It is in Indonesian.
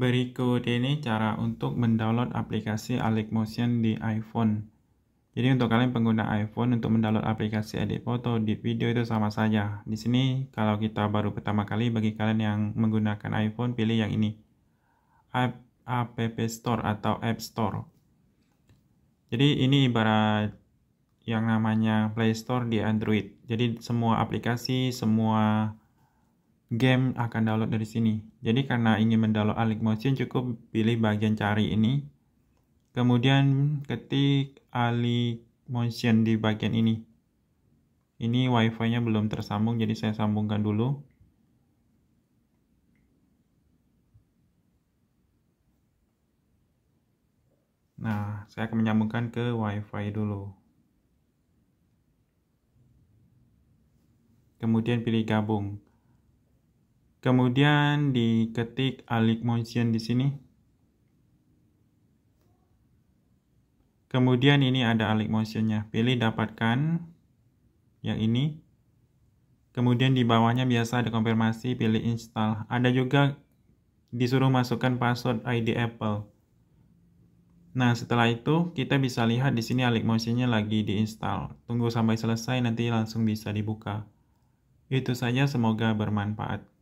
Berikut ini cara untuk mendownload aplikasi Motion di iPhone. Jadi untuk kalian pengguna iPhone untuk mendownload aplikasi edit foto, di video itu sama saja. Di sini kalau kita baru pertama kali bagi kalian yang menggunakan iPhone pilih yang ini. App, App Store atau App Store. Jadi ini ibarat yang namanya Play Store di Android. Jadi semua aplikasi, semua game akan download dari sini. Jadi karena ingin mendownload Alik Motion cukup pilih bagian cari ini. Kemudian ketik Alik Motion di bagian ini. Ini wifi-nya belum tersambung jadi saya sambungkan dulu. Nah, saya akan menyambungkan ke wifi dulu. Kemudian pilih gabung. Kemudian diketik alik motion di sini. Kemudian ini ada alik motionnya. Pilih dapatkan yang ini. Kemudian di bawahnya biasa ada konfirmasi, pilih install. Ada juga disuruh masukkan password ID Apple. Nah, setelah itu kita bisa lihat di sini alik motionnya lagi diinstal. Tunggu sampai selesai nanti langsung bisa dibuka. Itu saja semoga bermanfaat.